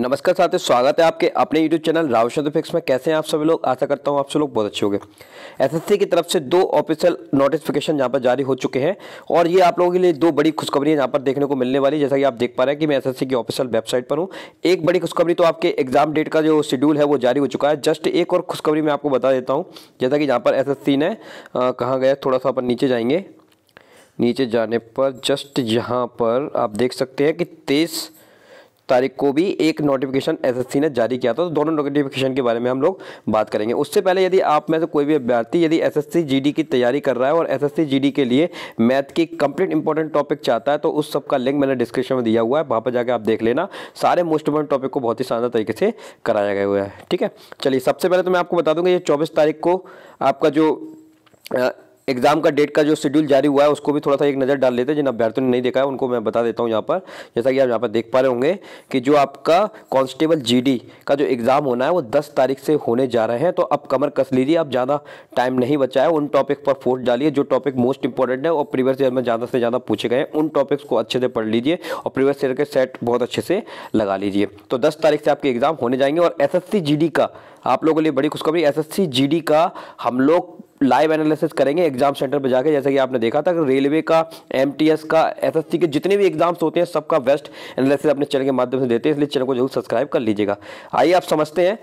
नमस्कार साथियों स्वागत है आपके अपने यूट्यूब चैनल राव फिक्स में कैसे हैं आप सभी लोग आशा करता हूं आप सभी लोग बहुत अच्छे होंगे एसएससी की तरफ से दो ऑफिशियल नोटिफिकेशन यहां पर जारी हो चुके हैं और ये आप लोगों के लिए दो बड़ी खुशखबरी यहाँ पर देखने को मिलने वाली जैसा कि आप देख पा रहे हैं कि मैं एस की ऑफिशियल वेबसाइट पर हूँ एक बड़ी खुशखबरी तो आपके एग्जाम डेट का जो शेड्यूल है वो जारी हो चुका है जस्ट एक और खुशखबरी मैं आपको बता देता हूँ जैसा कि यहाँ पर एस ने कहाँ गया थोड़ा सा अपन नीचे जाएंगे नीचे जाने पर जस्ट यहाँ पर आप देख सकते हैं कि तेईस तारीख को भी एक नोटिफिकेशन एसएससी ने जारी किया था तो दोनों नोटिफिकेशन के बारे में हम लोग बात करेंगे उससे पहले यदि आप में से कोई भी अभ्यर्थी यदि एसएससी जीडी की तैयारी कर रहा है और एसएससी जीडी के लिए मैथ की कंप्लीट इंपॉर्टेंट टॉपिक चाहता है तो उस सबका लिंक मैंने डिस्क्रिप्शन में दिया हुआ है वहाँ पर जाकर आप देख लेना सारे मोस्ट इंपॉर्टेंट टॉपिक को बहुत ही शानदार तरीके से कराया गया हुआ है ठीक है चलिए सबसे पहले तो मैं आपको बता दूंगा ये चौबीस तारीख को आपका जो एग्ज़ाम का डेट का जो शेड्यूल जारी हुआ है उसको भी थोड़ा सा एक नज़र डाल लेते हैं जिन अभ्यर्थियों ने नहीं देखा है उनको मैं बता देता हूँ यहाँ पर जैसा कि आप यहाँ पर देख पा रहे होंगे कि जो आपका कांस्टेबल जीडी का जो एग्ज़ाम होना है वो दस तारीख से होने जा रहे हैं तो अब कमर कस लीजिए आप ज़्यादा टाइम नहीं बचा है उन टॉपिक पर फोर्स डालिए जो टॉपिक मोस्ट इंपॉर्टेंट है और प्रीवियस ईयर में ज़्यादा से ज़्यादा पूछे गए उन टॉपिक्स को अच्छे से पढ़ लीजिए और प्रीवियस ईयर के सेट बहुत अच्छे से लगा लीजिए तो दस तारीख से आपके एग्ज़ाम होने जाएंगे और एस एस का आप लोगों के लिए बड़ी खुशखबरी एस एस का हम लोग लाइव एनालिसिस करेंगे एग्जाम सेंटर पर जाकर जैसा कि आपने देखा था रेलवे का एम का एस के जितने भी एग्जाम्स होते हैं सबका बेस्ट एनालिसिस अपने चैनल के माध्यम से देते हैं इसलिए चैनल को जरूर सब्सक्राइब कर लीजिएगा आइए आप समझते हैं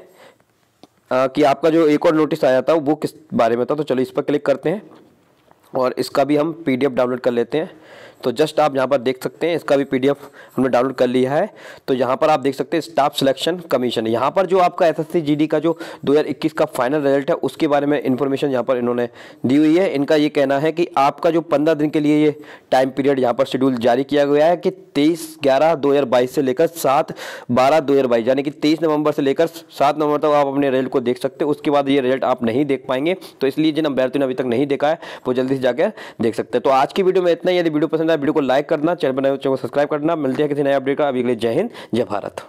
आ, कि आपका जो एक और नोटिस आया था वो किस बारे में था तो चलो इस पर क्लिक करते हैं और इसका भी हम पीडीएफ डाउनलोड कर लेते हैं तो जस्ट आप यहाँ पर देख सकते हैं इसका भी पीडीएफ हमने डाउनलोड कर लिया है तो यहाँ पर आप देख सकते हैं स्टाफ सिलेक्शन कमीशन यहाँ पर जो आपका एसएससी जीडी का जो 2021 का फाइनल रिजल्ट है उसके बारे में इन्फॉर्मेशन यहाँ पर इन्होंने दी हुई है इनका ये कहना है कि आपका जो पंद्रह दिन के लिए ये टाइम पीरियड यहाँ पर शेड्यूल जारी किया गया है कि तेईस ग्यारह दो से लेकर सात बारह दो यानी कि तेईस नवंबर से लेकर सात नवंबर तक आप अपने रिजल्ट को देख सकते हैं उसके बाद ये रिजल्ट आप नहीं देख पाएंगे तो इसलिए जिन अभ्यर्थियों ने अभी तक नहीं देखा है वो जल्दी से जाकर देख सकते हैं तो आज की वीडियो में इतना यदि वीडियो पसंद वीडियो को लाइक करना चैनल बनाए तो चैनल को सब्सक्राइब करना मिलते हैं किसी नए अपडेट का अभी के लिए जय हिंद जय भारत